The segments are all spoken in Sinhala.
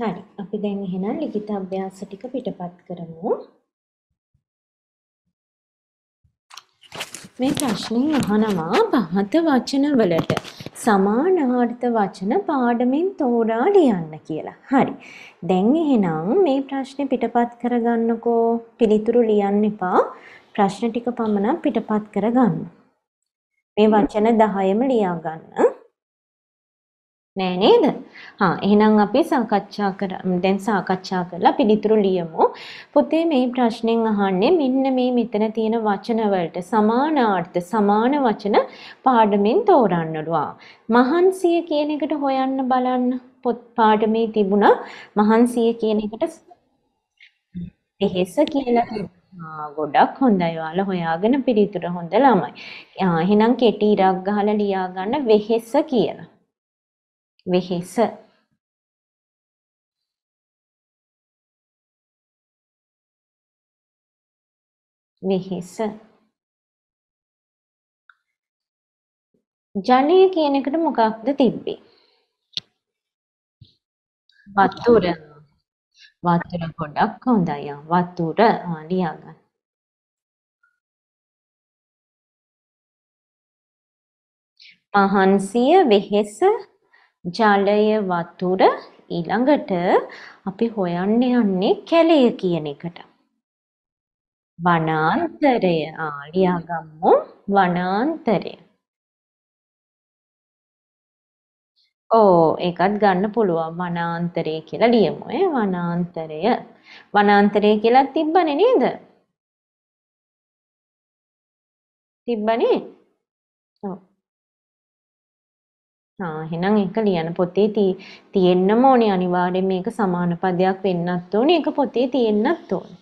හරි අපි දැන් එහෙනම් ලිඛිත අභ්‍යාස ටික පිටපත් කරමු මේ ප්‍රශ්නේ අහනවා පහත වචන වලට සමානාර්ථ වචන පාඩමින් තෝරා ලියන්න කියලා. හරි. දැන් එහෙනම් මේ ප්‍රශ්නේ පිටපත් කරගන්නකෝ. පිළිතුරු ලියන්න එපා. ප්‍රශ්න ටික පමණක් පිටපත් කරගන්න. මේ වචන 10ම ලියා ගන්න. නෑ නේද? හා එහෙනම් අපි සාකච්ඡා කර දැන් සාකච්ඡා කරලා පිළිතුරු ලියමු. පුතේ මේ ප්‍රශ්නෙන් අහන්නේ මෙන්න මේ මෙතන තියෙන වචන වලට සමානාර්ථ සමාන වචන පාඩමෙන් තෝරන්නලු. මහන්සිය කියන එකට හොයන්න බලන්න පොත් පාඩමේ තිබුණා මහන්සිය කියන එකට එහෙස කියලා ගොඩක් හොඳයි ඔයාලා හොයාගෙන පිළිතුර හොඳ ළමයි. එහෙනම් කෙටි ඉරක් ගහලා ලියා ගන්න වෙහෙස කියලා. වෙහෙස වෙහෙස ජලය කියන එකට මොකක්ද තිබ්බේ? වතුර. වතුර ගොඩක් හොඳයි. වතුර ලියා ගන්න. මහන්සිය වෙහෙස ජලය වතුර ඊළඟට අපි හොයන්න යන්නේ කැලය කියන එකට. වනාන්තරය ලියාගම්මු වනාන්තරය. ඕ ඒකත් ගන්න පුළුවන් වනාන්තරය කියලා ලියමු ඈ වනාන්තරය. වනාන්තරය කියලා තිබ්බනේ නේද? තිබ්බනේ. ඔව්. ආ එහෙනම් ඒක ලියන පොතේ තියෙන්නම ඕනේ අනිවාර්යෙන් මේක සමාන පදයක් වෙන්නත් ඕනේ ඒක පොතේ තියෙන්නත් ඕනේ.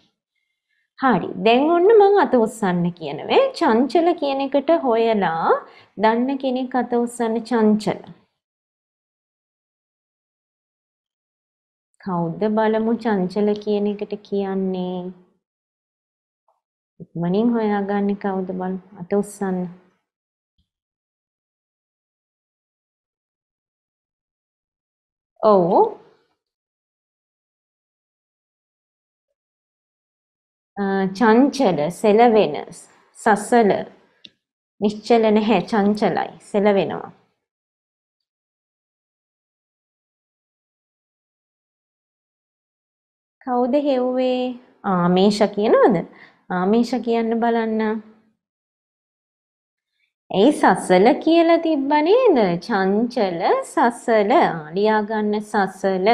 හරි. දැන් ඔන්න මම අත උස්සන්න කියනවේ චංචල කියන එකට හොයලා දන්න කෙනෙක් අත උස්සන්න චංචල. කවුද බලමු චංචල කියන එකට කියන්නේ? ඉක්මනින් හොයාගන්නේ කවුද බලමු අත උස්සන්න. O චංචල සෙලවෙන සසල නිශ්චල නැහැ චංචලයි සෙලවෙනවා කවුද හෙව්වේ ආමේෂ කියනවද ආමේෂ කියන්න බලන්න ඇයි සසල කියලා තිබ්බ නේද? චංචල සසල ලියා ගන්න සසල.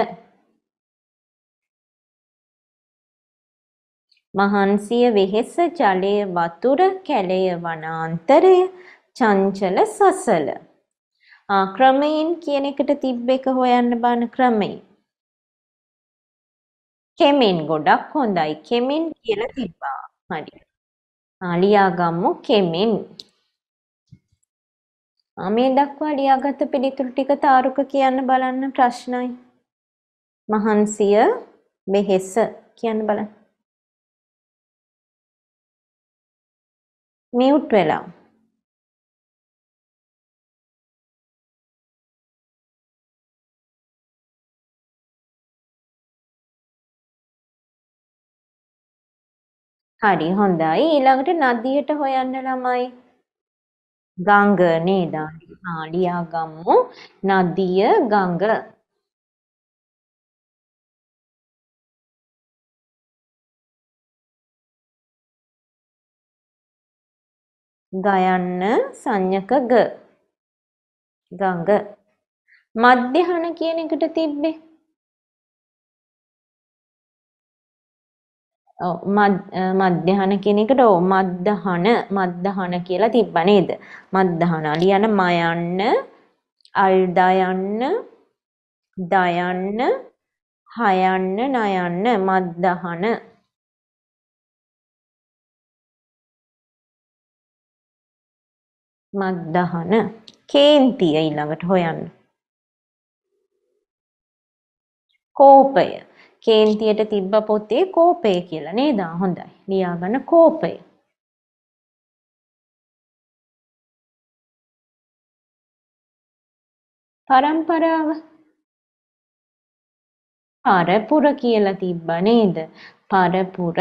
මහන්සිය වෙහෙස ජලය වතුර කැලය වනාන්තරය චංචල සසල. ආ ක්‍රමයෙන් කියන එකට තිබ්බ එක හොයන්න බාන ක්‍රමේ. කෙමෙන් ගොඩක් හොඳයි. කෙමෙන් කියලා තිබ්බා. හරි. ආ ලියාගමු කෙමෙන්. මේ දක්වා ලියාගත් පිළිතුරු ටික තාරුක කියන්න බලන්න ප්‍රශ්නයි. මහන්සිය මෙහෙස කියන්න බලන්න. මියුට් වෙලා. හරි හොඳයි ඊළඟට නදියට හොයන්න ළමයි ගංග නේද? ආ ලියාගමු. නදිය ගඟ. ගයන්න සංඥක ග. ගඟ. මධ්‍යහන කියන එකට තිබ්බේ මධ්‍යහන කියන එකට ඔව් මධ්‍යහන මධ්‍යහන කියලා තිබ්බා නේද මධ්‍යහන ලියන මයන්න අල්දයන්න දයන්න හයන්න නයන්න මධ්‍යහන මධ්‍යහන කේන්තිය ඊළඟට හොයන්න කෝපය කේන්තියට තිබ්බ පොතේ කෝපය කියලා නේද? හොඳයි. ලියාගන්න කෝපය. පරම්පරාව පරපුර කියලා තිබ්බ නේද? පරපුර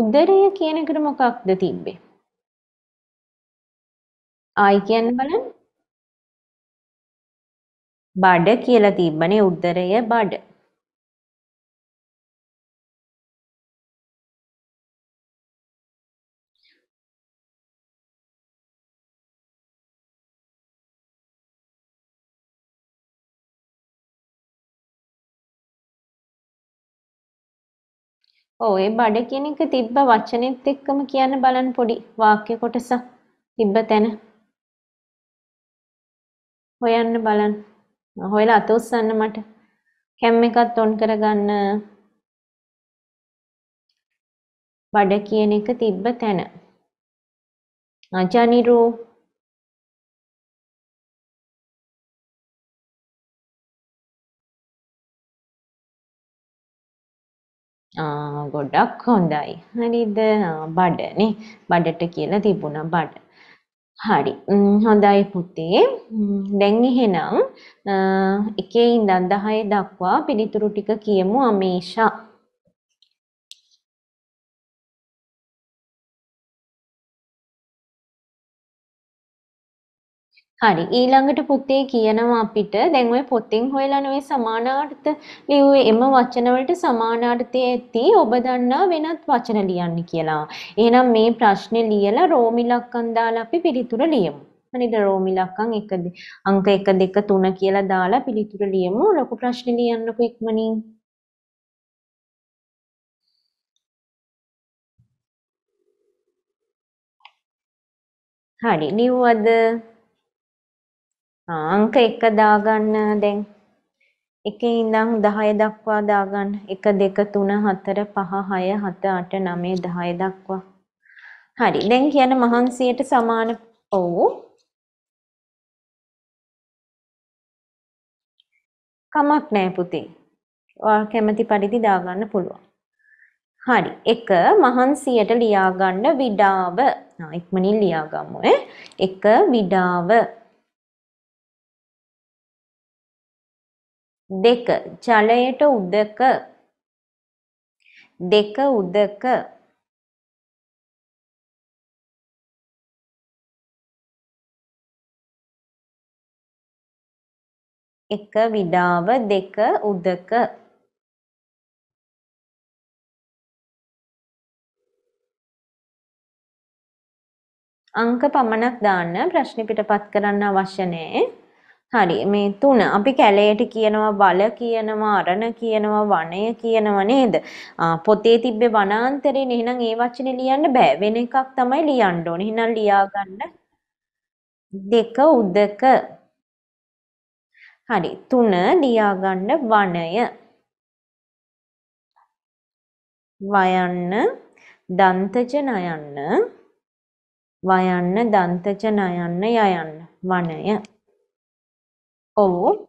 උදරය කියන එකට මොකක්ද තිබ්බේ? ආයි කියන්න බලන්න. බඩ කියලා තිබ්බනේ උදරය බඩ. ඔව් ඒ බඩ කියන එක තිබ්බ වචනෙත් එක්කම කියන්න බලන්න පොඩි වාක්‍ය කොටසක් තිබ්බ තැන. හොයන්න බලන්න. හොයලා අත උස්සන්න මට. කැම් එකත් ඔන් කරගන්න. බඩ කියන එක තිබ්බ තැන. අජනිරෝ ගොඩක් හොඳයි. හරිද? බඩනේ. බඩට කියලා තිබුණා බඩ. හරි. හොඳයි පුතේ. දැන් එහෙනම් 1 ඉඳන් 10 දක්වා පිළිතුරු ටික කියමු අමේෂා. හරි ඊළඟට පුතේ කියනවා අපිට දැන් ওই පොතෙන් හොයලා නොවේ සමානාර්ථ ලියුවේ එම වචනවලට සමානාර්ථය ඇති ඔබ දන්නා වෙනත් වචන ලියන්න කියලා. එහෙනම් මේ ප්‍රශ්නේ ලියලා රෝමි ලක්කම් දාලා අපි පිළිතුර ලියමු. හරිද රෝමි ලක්කම් 1 අංක 1 2 3 කියලා දාලා පිළිතුර ලියමු. ලොකු ප්‍රශ්නේ ලියන්නකෝ ඉක්මනින්. හරි ලියුවද අංක එක දාගන්න දැන් එකේ ඉඳන් 10 දක්වා දාගන්න 1 2 3 4 5 6 7 8 9 10 දක්වා හරි දැන් කියන මහන්සියට සමාන ඔව් කමක් නැහැ පුතේ ඔයා කැමති පරිදි දාගන්න පුළුවන් හරි එක මහන්සියට ලියාගන්න විඩාව ඉක්මනින් ලියාගමු ඈ එක විඩාව දෙක ජලයට උදක දෙක උදක එක විඩාව දෙක උදක අංක පමණක් දාන්න ප්‍රශ්න පිටපත් කරන්න අවශ්‍ය නැහැ හරි මේ තුන අපි කැලයට කියනවා බල කියනවා අරණ කියනවා වනය කියනවා නේද පොතේ තිබ්බේ වනාන්තරේ එහෙනම් ඒ වචනේ ලියන්න බෑ වෙන එකක් තමයි ලියන්න ඕනේ එහෙනම් ලියා ගන්න දෙක උදක හරි තුන ලියා ගන්න වනය වයන්න දන්තජ නයන්න වයන්න දන්තජ නයන්න යයන්න වනය ඔව්.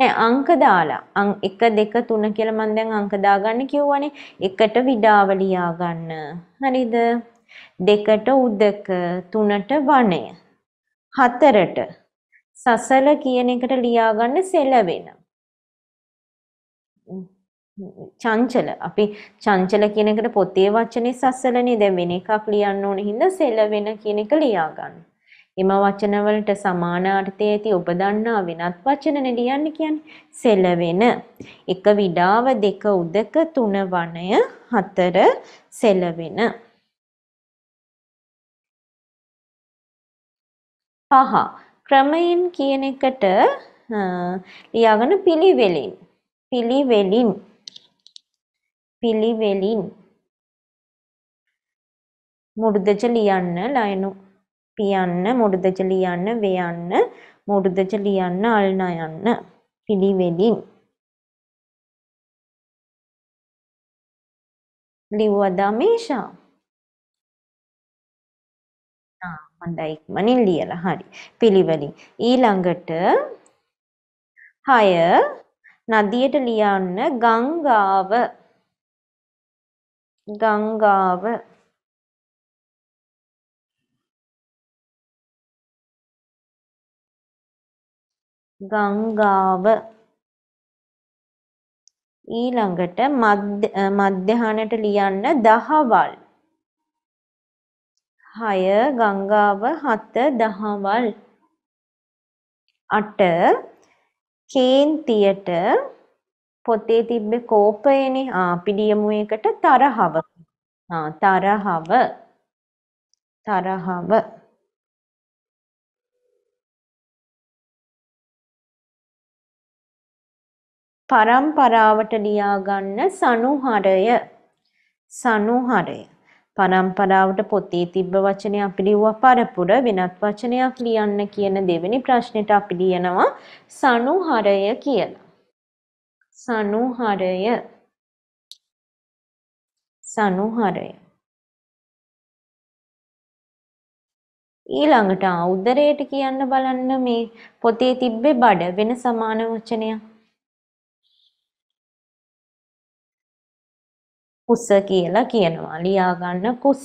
නෑ අංක දාලා. අං 1 2 3 කියලා මම දැන් අංක දාගන්න කිව්වනේ. 1ට විඩාව ලියා ගන්න. හරිද? 2ට උදක, 3ට වණය. 4ට සසල කියන එකට ලියා ගන්න සෙල වෙන. චංචල. අපි චංචල කියන එකට පොතේ වචනේ සස්සලනේ දැන් වෙන එකක් ලියන්න ඕන හින්දා සෙලවෙන කියන එක ලියා ගන්න. එම වචන වලට සමාන අර්ථය ඇති ඔබ දන්නා වෙනත් වචනනේ ලියන්න කියන්නේ. සෙලවෙන. එක විඩාව දෙක උදක තුන වණය හතර සෙලවෙන. පහ ක්‍රමයෙන් කියන එකට ලියාගෙන පිළිවෙලින් පිළිවෙලින් පිළිවෙලින් මුරුදජ ලියන්න ලයනු පියන්න මුරුදජ ලියන්න වයන්න මුරුදජ ලියන්න අල්නයන්න පිළිවෙලින් ලිව්වදා මේෂා හොඳයි ඉක්මනින් ලියලා හරි පිළිවෙලින් ඊළඟට හය නදියට ලියන්න ගංගාව ගංගාව ගංගාව ඊළඟට මධ්‍යහනට ලියන්න දහවල් හය ගංගාව හත දහවල් අට කේන්තියට පොතේ තිබ්බ කෝපයනේ අපි ලියමු එකට තරහව. ආ තරහව. තරහව. පරම්පරාවට ලියා ගන්න සනුහරය. සනුහරය. පරම්පරාවට පොතේ තිබ්බ වචනේ අපි ලිව්වා පරපුර වෙනත් වචනයක් ලියන්න කියන දෙවෙනි ප්‍රශ්නෙට අපි ලියනවා සනුහරය කියලා. සනුහරය සනුහරය ඊළඟට උදරයට කියන්න බලන්න මේ පොතේ තිබ්බේ බඩ වෙන සමාන වචනයක්. කුස කියලා කියනවා. ලියා ගන්න කුස.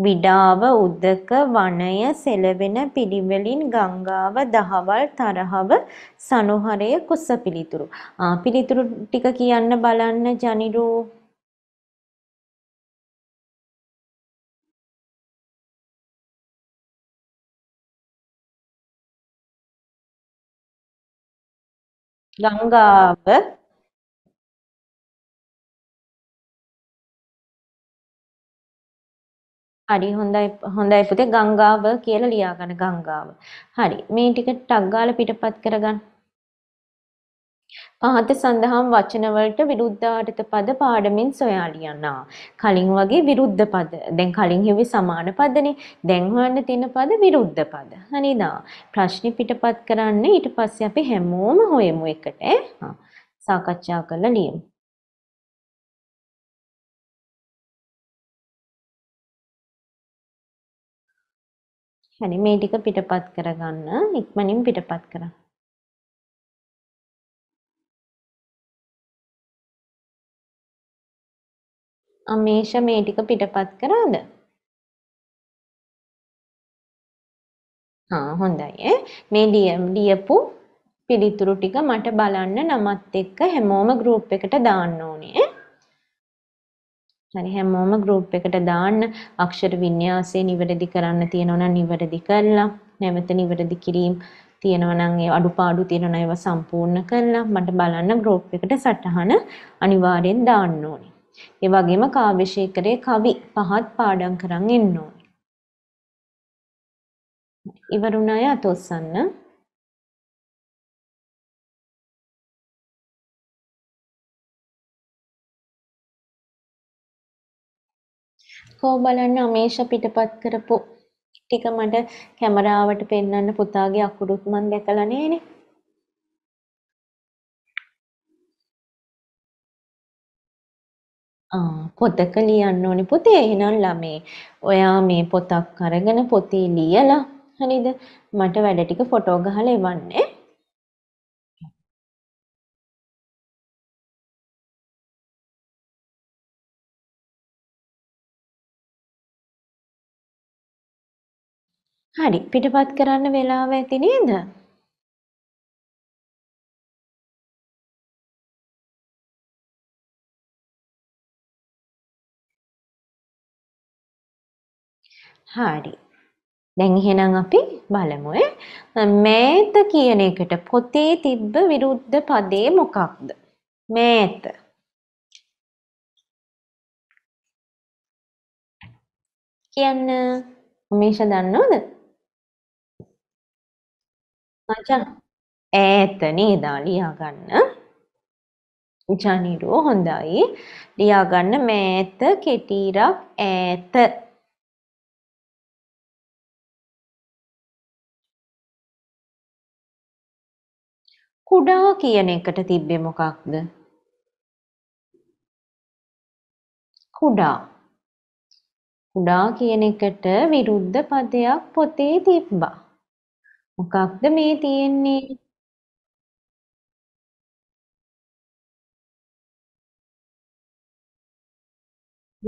විඩාව උදක වනය සෙලවෙන පිළිවෙලින් ගංගාව දහවල් තරහව සනුහරය කුස පිළිතුරු. පිළිතුරු ටික කියන්න බලන්න ජනිරු ගංගාව හරි හොඳයි හොඳයි පුතේ ගංගාව කියලා ලියා ගන්න ගංගාව. හරි මේ ටික ටක් ගාලා පිටපත් කරගන්න. පහත සඳහන් වචන වලට විරුද්ධාර්ථ පද පාඩමින් සොයා ලියන්න. කලින් වගේ විරුද්ධ පද. දැන් කලින් හිවි සමාන පදනේ. දැන් හොයන්න තියෙන පද විරුද්ධ පද. හරිද? ප්‍රශ්නේ පිටපත් කරන්න ඊට පස්සේ අපි හැමෝම හොයමු එකට. සාකච්ඡා කරලා ලියමු. يعني මේ ටික පිටපත් කරගන්න ඉක්මනින් පිටපත් කරන්න. අමේෂ මේ ටික පිටපත් කරාද? හා හොඳයි. මේ ලියපු පිළිතුරු ටික මට බලන්න නමත් එක්ක හැමෝම ගෲප් එකට දාන්න ඕනේ. හරි හැමෝම group එකට දාන්න අක්ෂර වින්‍යාසය නිවැරදි කරන්න තියෙනවා නම් නිවැරදි කරලා නැවත නිවැරදි කිරීම තියෙනවා නම් ඒ අඩුපාඩු තියෙනවා ඒවා සම්පූර්ණ කරලා මට බලන්න group එකට සටහන අනිවාර්යෙන් දාන්න ඕනේ. ඒ වගේම කාව්‍ය ශේකරයේ කවි පහත් පාඩම් කරන් ඉන්න ඕනේ. ඉවරුණාය අතොස්සන්න එක්කෝ බලන්න අමේෂ පිටපත් කරපු ටික මට කැමරාවට පෙන්වන්න පුතාගේ අකුරුත් මන් දැකලා නෑනේ. ආ පොතක ලියන්න ඕනේ පුතේ එහෙනම් ළමේ. ඔයා මේ පොතක් අරගෙන පොතේ ලියලා හරිද? මට වැඩ ටික ෆොටෝ ගහලා එවන්නේ. හරි පිටපත් කරන්න වෙලාව ඇති නේද? හරි. දැන් එහෙනම් අපි බලමු මෑත කියන එකට පොතේ තිබ්බ විරුද්ධ පදේ මොකක්ද? මෑත. කියන්න. උමේෂ දන්නවද? මචං ඈත නේද ලියාගන්න. ජනිරු හොඳයි. ලියාගන්න මෑත කෙටිරක් ඈත. කුඩා කියන එකට තිබ්බේ මොකක්ද? කුඩා. කුඩා කියන එකට විරුද්ධ පදයක් පොතේ තිබ්බා. මොකක්ද මේ තියෙන්නේ?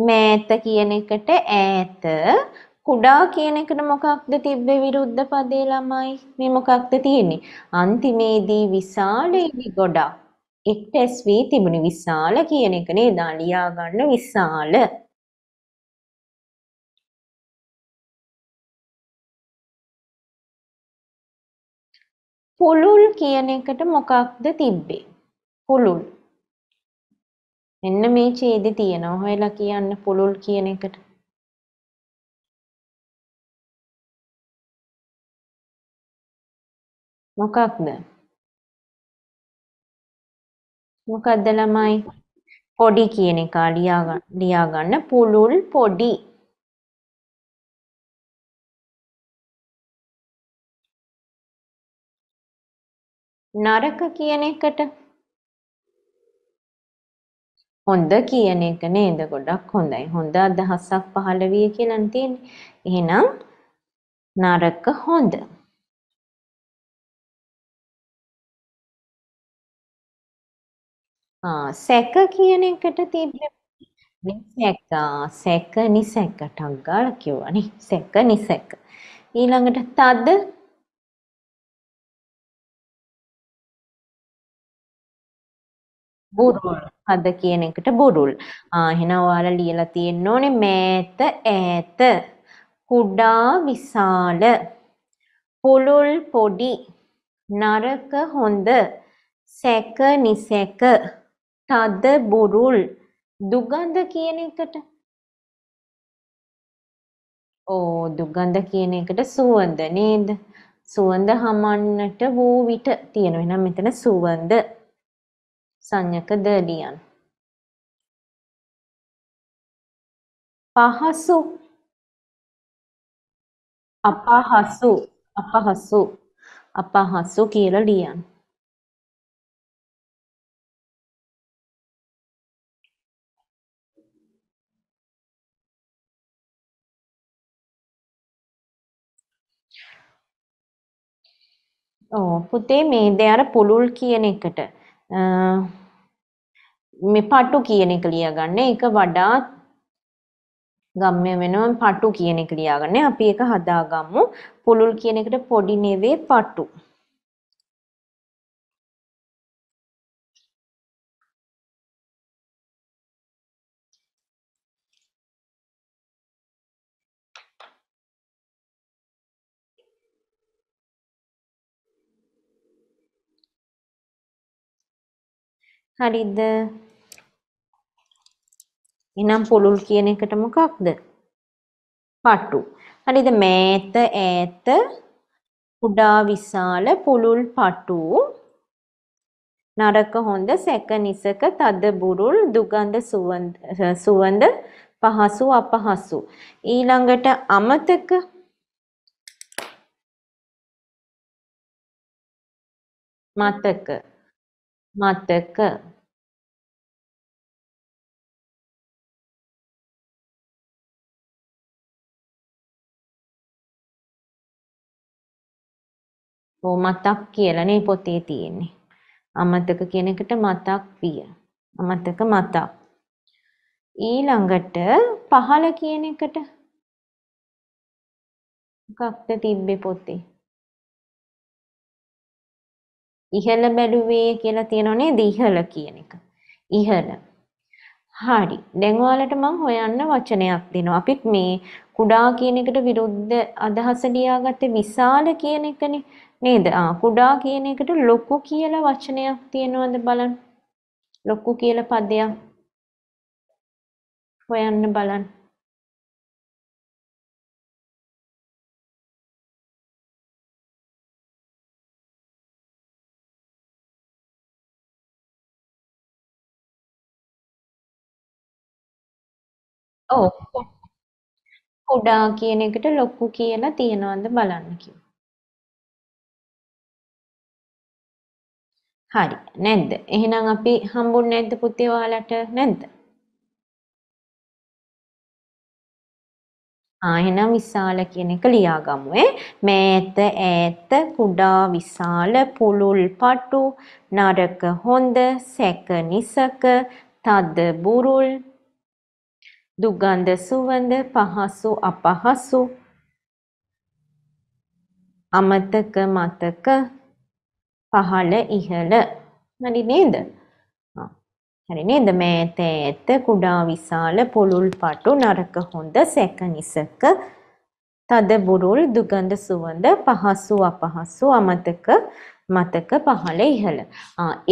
මෑත කියන එකට ඈත කුඩා කියන එකට මොකක්ද තිබ්බේ විරුද්ධ පදේ ළමයි මේ මොකක්ද තියෙන්නේ අන්තිමේදී විශාලයේ ගොඩක් එක්ටස් වී තිබුණේ විශාල කියන එක නේද අලියා ගන්න විශාල පුළුල් කියන එකට මොකක්ද තිබ්බේ? පුළුල්. මෙන්න මේ ඡේදෙ තියෙනවා. හොයලා කියන්න පුළුල් කියන එකට. මොකක්ද? මොකක්ද ළමයි? පොඩි කියන එක ලියා ගන්න පුළුල් පොඩි නරක කියන එකට හොඳ කියන එක නේද ගොඩක් හොඳයි. හොඳ අදහසක් පහළ විය කියලානේ තියෙන්නේ. එහෙනම් නරක හොඳ. ආ සැක කියන එකට තිබ්බේ මේ සැක සැක නිසැකටක් ගාලා කිව්වනේ. සැක නිසැක. ඊළඟට තද බුරුල් හද කියන එකට බුරුල්. ආ එහෙනම් ඔයාලා ලියලා තියෙන්න ඕනේ මෑත ඈත කුඩා විශාල පුළුල් පොඩි නරක හොඳ සැක නිසැක තද බුරුල් දුගඳ කියන එකට ඕ දුගඳ කියන එකට සුවඳ නේද සුවඳ හමන්නට වූ විට තියෙනවා එහෙනම් මෙතන සුවඳ සංයක දඩියන්. පහසු අපහසු අපහසු අපහසු කියලා ලියන්න. ඕ පුතේ මේ දෙය අර පුළුල් කියන එකට මේ පටු කියන එක ලියගන්න ඒක වඩාත් ගම්ය වෙනවා පටු කියන එක ලියාගන්න අපි ඒක හදාගමු පුළුල් කියන එකට පොඩි නෙවේ පටු හරිද? එහෙනම් පුළුල් කියන එකට මොකක්ද? පටු. හරිද? මෑත ඈත කුඩා විශාල පුළුල් පටු නරක හොඳ සැක නිසක තද බුරුල් දුගඳ සුවඳ සුවඳ පහසු අපහසු ඊළඟට අමතක මතක මතක ඕ මතක් කියලනේ පොතේ තියෙන්නේ. අමතක කියන එකට මතක් විය. අමතක මතක්. ඊළඟට පහළ කියන එකට මොකක්ද තිබ්බේ පොතේ? ඉහළ බැලුවේ කියලා තියෙනනේ දිහළ කියන එක. ඉහළ. හරි. දැන් ඔයාලට මම හොයන්න වචනයක් දෙනවා. අපිත් මේ කුඩා කියන එකට විරුද්ධ අදහස ලියාගත්තේ විශාල කියන එකනේ. නේද? ආ කුඩා කියන එකට ලොකු කියලා වචනයක් තියෙනවද බලන්න. ලොකු කියලා පදයක් හොයන්න බලන්න. ඔව්. කුඩා කියන එකට ලොකු කියලා තියෙනවද බලන්න කිව්වා. හරි. නැද්ද? එහෙනම් අපි හම්බුනේ නැද්ද පුතේ ඔයාලට? නැද්ද? ආ එහෙනම් විශාල කියන එක ලියාගමු ඈ මෑත ඈත කුඩා විශාල පුළුල් පටු නරක හොඳ සැක නිසක තද බුරුල් දුගන්ධ සුවඳ පහසු අපහසු අමතක මතක පහළ ඉහළ හරි නේද හරි නේද මෑත ඈත කුඩා විශාල පොළුල් පටු නරක හොඳ සැක නිසක තද බුරුල් දුගඳ සුවඳ පහසු අපහසු අමතක මතක පහළ ඉහළ.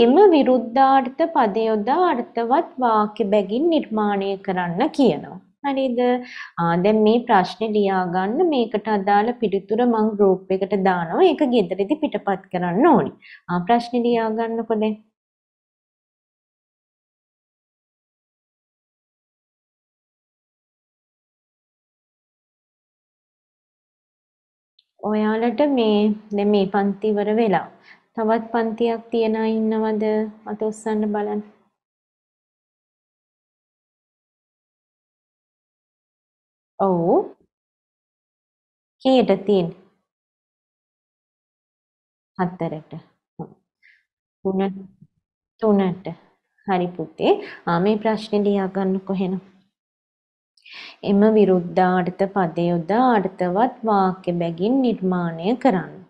එම විරුද්ධාර්ථ පදයොදා අර්ථවත් වාක්‍ය බැගින් නිර්මාණය කරන්න කියනවා. හරිද? දැන් මේ ප්‍රශ්නේ ලියා ගන්න මේකට අදාළ පිළිතුර මම group එකට දානවා. ඒක ගෙදරදී පිටපත් කරන්න ඕනි. ප්‍රශ්නේ ලියා ගන්නකො දැන්. ඔයාලට මේ දැන් මේ පන්ති ඉවර වෙලා තවත් පන්තියක් තියන අය ඉන්නවද? අත උස්සන්න බලන්න. ඔව්. කීයට තියෙන්නේ? හතරට. තුන තුනට. හරි පුතේ. ආ මේ ප්‍රශ්නේ ලියා ගන්නකො එහෙනම්. එම විරුද්ධාර්ථ පදයොද අර්ථවත් වාක්‍ය බැගින් නිර්මාණය කරන්න.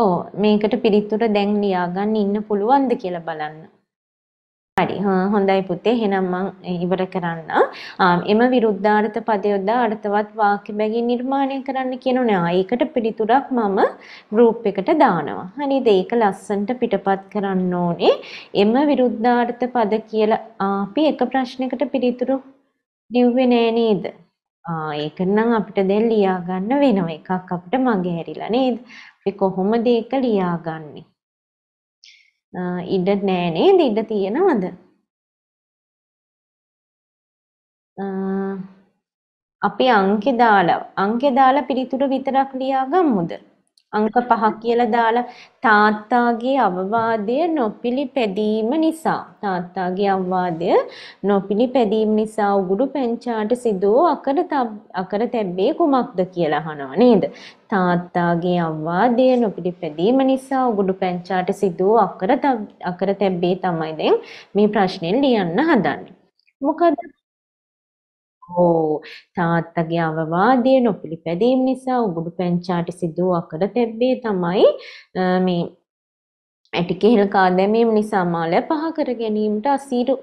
ඕ මේකට පිරිත්තුට දැන් ලියාගන්න ඉන්න පුළුවන්ද කියලා බලන්න. හරි හොඳයි පුතේ එහෙනම් මම ඉවර කරන්න. එම විරුද්ධාර්ථ පදයොදා අර්ථවත් වාක්‍ය බැගින් නිර්මාණය කරන්න කියනෝනේ. ඒකට පිළිතුරක් මම group එකට දානවා. හරිද? ඒක ලස්සනට පිටපත් කරන්න ඕනේ. එම විරුද්ධාර්ථ පද කියලා අපි එක ප්‍රශ්නයකට පිළිතුරු ලිව්වේ නෑ නේද? ආ ඒක නම් අපිට දැන් ලියා ගන්න වෙනවා. එකක් අපිට මගේ හැරිලා නේද? අපි කොහොමද ඒක ලියාගන්නේ? ඉඩ නෑ නේද? ඉඩ තියනවද? අපි අංකේ දාලා අංකේ දාලා පිළිතුර විතරක් ලියාගමුද? අංක පහක් කියලා දාලා තාත්තාගේ අවවාදය නොපිළිපැදීම නිසා තාත්තාගේ අවවාදය නොපිළිපැදීම නිසා උගුරු පැංචාට සිදුව අකර අකර තැබ්බේ කුමක්ද කියලා අහනවා නේද තාත්තාගේ අවවාදය නොපිළිපැදීම නිසා උගුරු පැංචාට සිදුව අකර අකර තැබ්බේ තමයි දැන් මේ ප්‍රශ්නේ ලියන්න හදන්නේ මොකද හෝ තාත්තගේ අවවාදය නොපිළිපැදීම නිසා උගුඩු පැංචාට සිදු අකර තැබ්බේ තමයි මේ ඇටි කෙහෙල් කා දැමීම නිසා මාලය පහ කර ගැනීමට අසීරු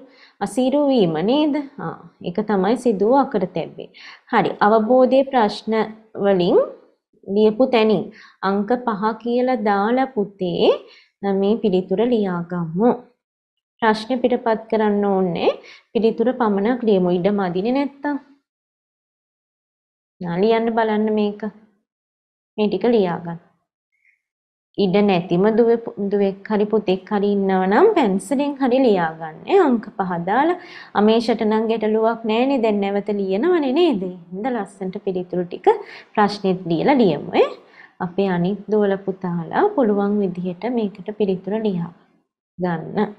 අසීරු වීම නේද? ආ ඒක තමයි සිදුව අකර තැබ්බේ. හරි අවබෝධයේ ප්‍රශ්න වලින් ලියපු තැනින් අංක 5 කියලා දාලා පුතේ මේ පිළිතුර ලියාගමු. ප්‍රශ්නේ පිටපත් කරන්න ඕනේ පිළිතුර පමණක් ලියමු ඉඩ මදිනේ නැත්තම්. නාලියන්න බලන්න මේක. මේ ටික ලියාගන්න. ඉඩ නැතිම දුවෙක් හරි පුතෙක් හරි ඉන්නව නම් පැන්සලෙන් හරි ලියාගන්න. අංක පහ දාලා අමේෂට නම් ගැටලුවක් නැහැනේ දැන් නැවත ලියනවනේ නේද? ඉඳ ලස්සනට පිළිතුරු ටික ප්‍රශ්නෙත් ලියලා ලියමු ඈ. අපේ අනිත් දෝල පුතාලා පුළුවන් විදිහට මේකට පිළිතුර ලියා ගන්න.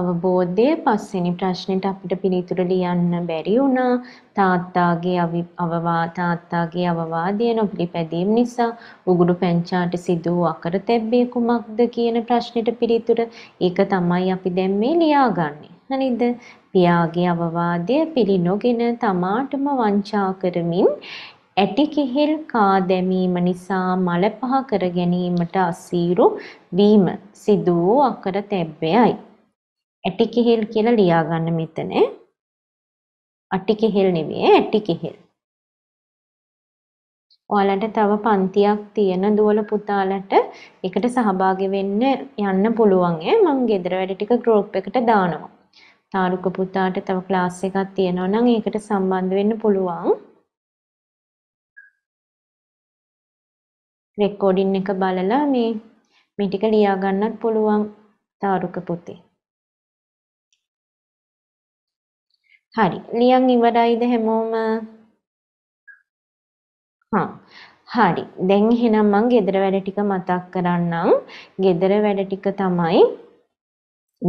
අවබෝධය පස්වෙනි ප්‍රශ්නෙට අපිට පිළිතුරු ලියන්න බැරි වුණා. තාත්තාගේ අවවා තාත්තාගේ අවවාදය නොපිළිපැදීම නිසා උගුරු පැංචාට සිදු වූ අකරතැබ්බේ කුමක්ද කියන ප්‍රශ්නෙට පිළිතුර ඒක තමයි අපි දැන් මේ ලියාගන්නේ. හරිද? පියාගේ අවවාදය පිළිනොගෙන තමාටම වංචා කරමින් ඇටි කිහිල් කා දැමීම නිසා මල පහ කර ගැනීමට අසීරු වීම සිදු වූ අකරතැබ්බයයි. ඇටි කිහිල් කියලා ලියාගන්න මෙතන. අටි කිහිල් නෙවෙයි ඇටි කිහිල්. ඔයාලට තව පන්තියක් තියෙන දුවල පුතාලට එකට සහභාගි වෙන්න යන්න පුළුවන් ඈ මම ගෙදර වැඩ ටික group එකට දානවා. තාරුක පුතාට තව ක්ලාස් එකක් තියෙනවා නම් ඒකට සම්බන්ධ වෙන්න පුළුවන්. රෙකෝඩින් එක බලලා මේ මේ ටික ලියා ගන්නත් පුළුවන් තාරුක පුතේ. හරි. ලියන් ඉවරයිද හැමෝම? හා. හරි. දැන් එහෙනම් මම ගෙදර වැඩ ටික මතක් කරන්නම්. ගෙදර වැඩ ටික තමයි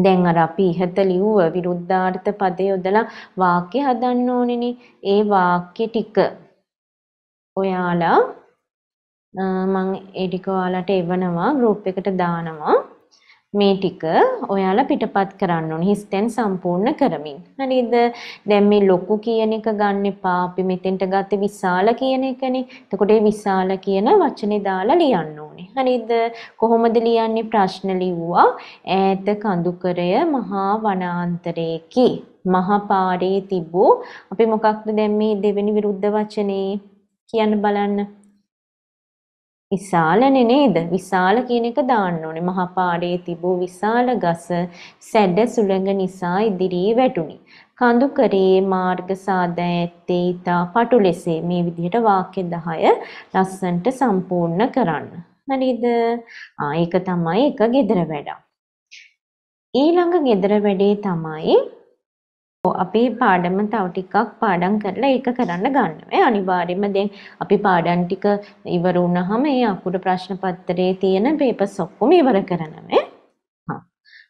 දැන් අර අපි ඉහත ලිව්ව විරුද්ධාර්ථ පදේ යොදලා වාක්‍ය හදන්න ඕනේනේ. ඒ වාක්‍ය ටික ඔයාලා මම ඒ ටික ඔයාලට එවනවා ගෲප් එකට දානවා. මේ ටික ඔයාලා පිටපත් කරන්න ඕනේ හිස්තෙන් සම්පූර්ණ කරමින්. හරිද? දැන් මේ ලොකු කියන එක ගන්න එපා. අපි මෙතෙන්ට ගත්තේ විශාල කියන එකනේ. එතකොට මේ විශාල කියන වචනේ දාලා ලියන්න ඕනේ. හරිද? කොහොමද ලියන්නේ? ප්‍රශ්න ලිව්වා. ඈත කඳුකරය මහා වනාන්තරයේකි. මහා පාරේ තිබූ අපි මොකක්ද දැන් මේ දෙවෙනි විරුද්ධ වචනේ කියන්න බලන්න. විශාලනේ නේද? විශාල කියන එක දාන්න ඕනේ. මහා පාරේ තිබූ විශාල ගස සැඩ සුළඟ නිසා ඉදිරියේ වැටුණි. කඳු කරේ මාර්ග සාදා ඇත්තේ ඊතා පටු ලෙසේ මේ විදිහට වාක්‍ය 10 ලස්සන්ට සම්පූර්ණ කරන්න. හරිද? ආ ඒක තමයි එක gedara වැඩක්. ඊළඟ gedara වැඩේ තමයි අපේ පාඩම තව ටිකක් පාඩම් කරලා ඒක කරන්න ගන්න. ඒ අනිවාර්යයෙන්ම දැන් අපි පාඩම් ටික ඉවර වුණාම ඒ අකුරු ප්‍රශ්න පත්‍රයේ තියෙන පේපර්ස් ඔක්කොම ඉවර කරනවා.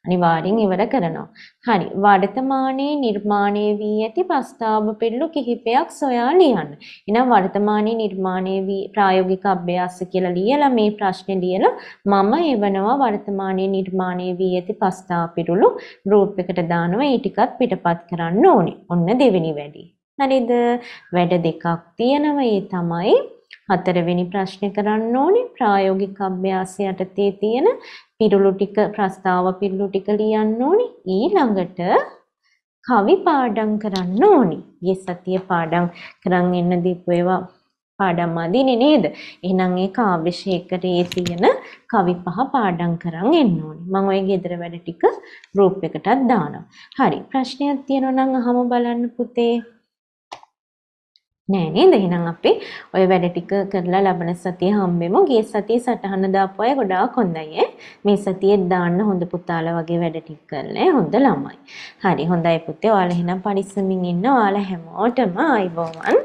අනිවාර්යෙන් ඉවර කරනවා. හරි. වර්තමානයේ නිර්මාණය වී ඇති ප්‍රස්තාව පිළිලු කිහිපයක් සොයා ලියන්න. එහෙනම් වර්තමානයේ නිර්මාණය වී ප්‍රායෝගික අභ්‍යාස කියලා ලියලා මේ ප්‍රශ්නේ ලියලා මම එවනවා වර්තමානයේ නිර්මාණය වී ඇති ප්‍රස්තාව පිළිලු group එකට දානවා. ඒ ටිකත් පිටපත් කරන්න ඕනේ. ඔන්න දෙවෙනි වැඩේ. හරිද? වැඩ දෙකක් තියෙනවා. ඒ තමයි හතරවෙනි ප්‍රශ්නේ කරන්න ඕනේ ප්‍රායෝගික අභ්‍යාසය යටතේ තියෙන පිරුළු ටික ප්‍රස්තාව පිරුළු ටික ලියන්න ඕනි. ඊළඟට කවි පාඩම් කරන්න ඕනි. ගිය සතිය පාඩම් කරන් එන්න දීපු ඒවා පාඩම් අදිනේ නේද? එහෙනම් ඒ කාව්‍ය ශේකරයේ තියෙන කවි පහ පාඩම් කරන් එන්න ඕනි. මම ওই ගෙදර වැඩ ටික group එකටත් දානවා. හරි. ප්‍රශ්නයක් තියෙනවා නම් අහම බලන්න පුතේ. නෑ නේද? එහෙනම් අපි ওই වැඩ ටික කරලා ලබන සතිය හම්බෙමු. ගිය සතිය සටහන දාපු අය ගොඩාක් හොඳයි ඈ. මේ සතියේ දාන්න හොඳ පුතාලා වගේ වැඩ ටික කරලා හොඳ ළමයි. හරි හොඳයි පුතේ. ඔයාලා එහෙනම් පරිස්සමින් ඉන්න. ඔයාලා හැමෝටම ආයුබෝවන්.